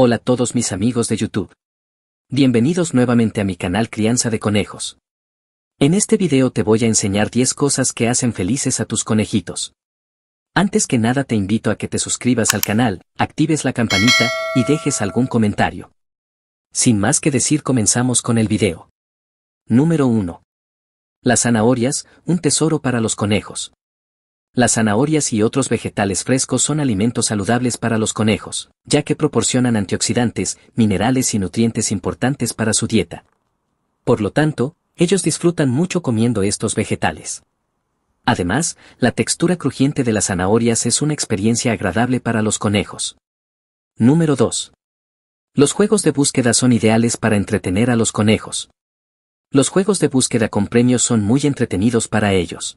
Hola a todos mis amigos de YouTube. Bienvenidos nuevamente a mi canal Crianza de Conejos. En este video te voy a enseñar 10 cosas que hacen felices a tus conejitos. Antes que nada te invito a que te suscribas al canal, actives la campanita y dejes algún comentario. Sin más que decir comenzamos con el video. Número 1. Las zanahorias, un tesoro para los conejos. Las zanahorias y otros vegetales frescos son alimentos saludables para los conejos, ya que proporcionan antioxidantes, minerales y nutrientes importantes para su dieta. Por lo tanto, ellos disfrutan mucho comiendo estos vegetales. Además, la textura crujiente de las zanahorias es una experiencia agradable para los conejos. Número 2. Los juegos de búsqueda son ideales para entretener a los conejos. Los juegos de búsqueda con premios son muy entretenidos para ellos.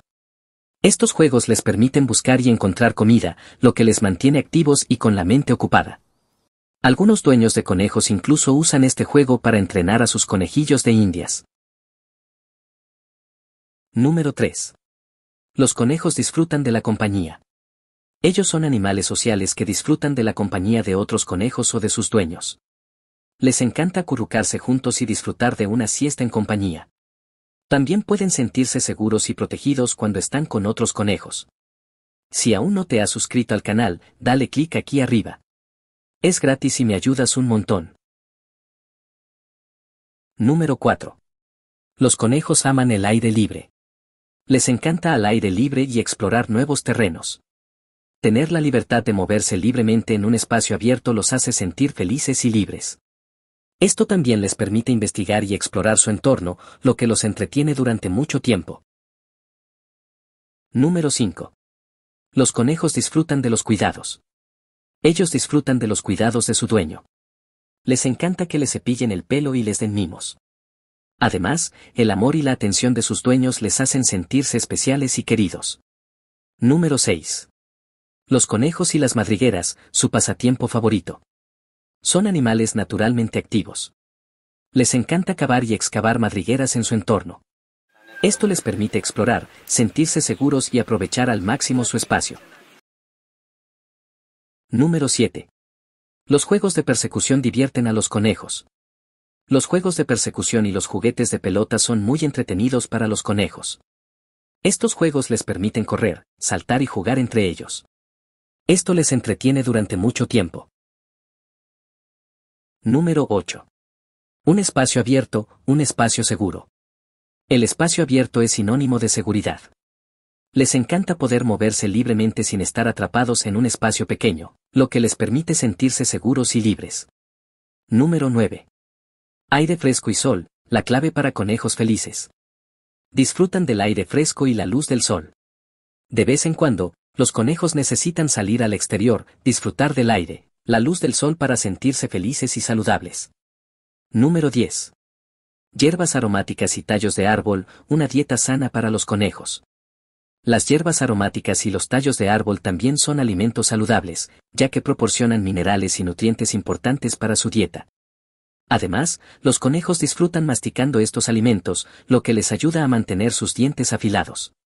Estos juegos les permiten buscar y encontrar comida, lo que les mantiene activos y con la mente ocupada. Algunos dueños de conejos incluso usan este juego para entrenar a sus conejillos de indias. Número 3. Los conejos disfrutan de la compañía. Ellos son animales sociales que disfrutan de la compañía de otros conejos o de sus dueños. Les encanta acurrucarse juntos y disfrutar de una siesta en compañía. También pueden sentirse seguros y protegidos cuando están con otros conejos. Si aún no te has suscrito al canal, dale clic aquí arriba. Es gratis y me ayudas un montón. Número 4. Los conejos aman el aire libre. Les encanta al aire libre y explorar nuevos terrenos. Tener la libertad de moverse libremente en un espacio abierto los hace sentir felices y libres. Esto también les permite investigar y explorar su entorno, lo que los entretiene durante mucho tiempo. Número 5. Los conejos disfrutan de los cuidados. Ellos disfrutan de los cuidados de su dueño. Les encanta que les cepillen el pelo y les den mimos. Además, el amor y la atención de sus dueños les hacen sentirse especiales y queridos. Número 6. Los conejos y las madrigueras, su pasatiempo favorito. Son animales naturalmente activos. Les encanta cavar y excavar madrigueras en su entorno. Esto les permite explorar, sentirse seguros y aprovechar al máximo su espacio. Número 7. Los juegos de persecución divierten a los conejos. Los juegos de persecución y los juguetes de pelota son muy entretenidos para los conejos. Estos juegos les permiten correr, saltar y jugar entre ellos. Esto les entretiene durante mucho tiempo. Número 8. Un espacio abierto, un espacio seguro. El espacio abierto es sinónimo de seguridad. Les encanta poder moverse libremente sin estar atrapados en un espacio pequeño, lo que les permite sentirse seguros y libres. Número 9. Aire fresco y sol, la clave para conejos felices. Disfrutan del aire fresco y la luz del sol. De vez en cuando, los conejos necesitan salir al exterior, disfrutar del aire, la luz del sol para sentirse felices y saludables. Número 10. Hierbas aromáticas y tallos de árbol, una dieta sana para los conejos. Las hierbas aromáticas y los tallos de árbol también son alimentos saludables, ya que proporcionan minerales y nutrientes importantes para su dieta. Además, los conejos disfrutan masticando estos alimentos, lo que les ayuda a mantener sus dientes afilados.